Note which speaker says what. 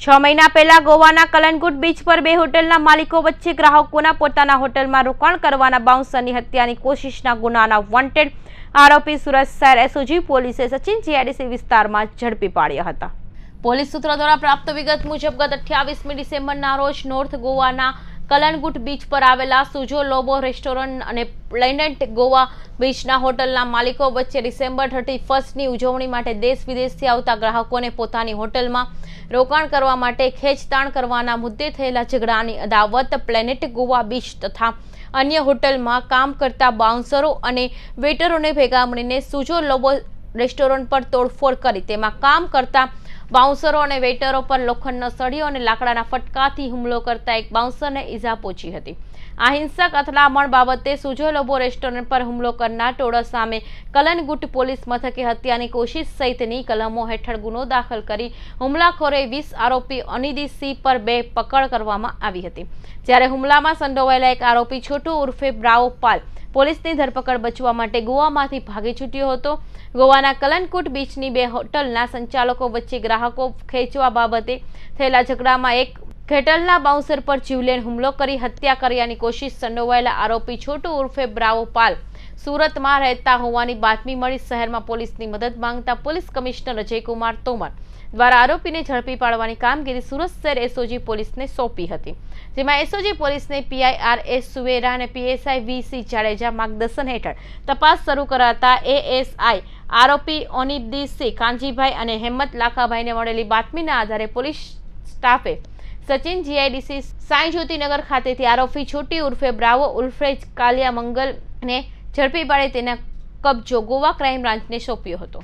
Speaker 1: છ મહિના પહેલા ગોવાના કલનગુટ બીચ પર બે હોટલના માલિકો વચ્ચે ગ્રાહકોના પોતાના હોટલમાં રોકાણ કરવાના બાઉન્સરની હત્યાની કોશિશના ગુનાના વોન્ટેડ આરોપી સુરત શહેર એસઓજી પોલીસે સચિન જીઆરડીસી વિસ્તારમાં ઝડપી પાડ્યા હતા પોલીસ સૂત્રો દ્વારા પ્રાપ્ત વિગત મુજબ ગત અઠ્યાવીસમી ડિસેમ્બરના રોજ નોર્થ ગોવાના કલનગુટ બીચ પર આવેલા સુજો લોબો રેસ્ટોરન્ટ અને પ્લેનેટ ગોવા બીચના હોટલના માલિકો વચ્ચે ડિસેમ્બર થર્ટી ફર્સ્ટની ઉજવણી માટે દેશ વિદેશથી આવતા ગ્રાહકોને પોતાની હોટલમાં રોકાણ કરવા માટે ખેંચતાણ કરવાના મુદ્દે થયેલા ઝઘડાની અદાવત પ્લેનેટ ગોવા બીચ તથા અન્ય હોટલમાં કામ કરતા બાઉન્સરો અને વેટરોને ભેગા મળીને સુજો લોબો રેસ્ટોરન્ટ પર તોડફોડ કરી તેમાં કામ કરતા બાઉન્સરો અને વેઇટરો પર લોખંડનો સળિયો અને લાકડાના ફટકાથી હુમલો કરતા એક બાઉન્સરને ઇજા પહોંચી હતી આ હિંસક અથડામણ બાબતે સુજોલોબો રેસ્ટોરન્ટ પર હુમલો કરનાર ટોળા સામે કલનગુટ પોલીસ મથકે હત્યાની કોશિશ સહિતની કલમો હેઠળ ગુનો દાખલ કરી હુમલાખોરે વીસ આરોપી અનિદી સિંહ પર બે પકડ કરવામાં આવી હતી જ્યારે હુમલામાં સંડોવાયેલા એક આરોપી છોટુ ઉર્ફે બ્રાવો પાલ પોલીસની ધરપકડ બચવા માટે ગોવામાંથી ભાગી છૂટ્યો હતો ગોવાના કલનકુટ બીચની બે હોટલના સંચાલકો વચ્ચે ગ્રાહકો ખેંચવા બાબતે થયેલા ઝઘડામાં એક ખેટલના બાઉન્સર પર જીવલેણ હુમલો કરી હત્યા કર્યાની કોશિશ સંડોવાયેલા આરોપી છોટુ ઉર્ફે બ્રાવો પાલ સુરતમાં રહેતા હોવાની બાતમી મળી શહેરમાં પોલીસની મદદ માંગતા પોલીસ કમિશનર અજયકુમાર તોમર દ્વારા આરોપીને ઝડપી પાડવાની કામગીરી સુરત શહેર એસઓજી પોલીસને સોંપી હતી જેમાં એસઓજી પોલીસને પીઆઈઆર એસ સુવેરા અને પીએસઆઈ વી સી જાડેજા માર્ગદર્શન હેઠળ તપાસ શરૂ કરાતા એએસઆઈ આરોપી ઓનિદી સિંહ કાંજીભાઈ અને હેમત લાખાભાઈને મળેલી બાતમીના આધારે પોલીસ સ્ટાફે સચિન જીઆઈડીસી સાંઈ જ્યોતિનગર ખાતેથી આરોપી છોટી ઉર્ફે બ્રાવો ઉર્ફે કાલિયા મંગલને ઝડપી પાડે તેના કબજો ગોવા ક્રાઇમ બ્રાન્ચને સોંપ્યો હતો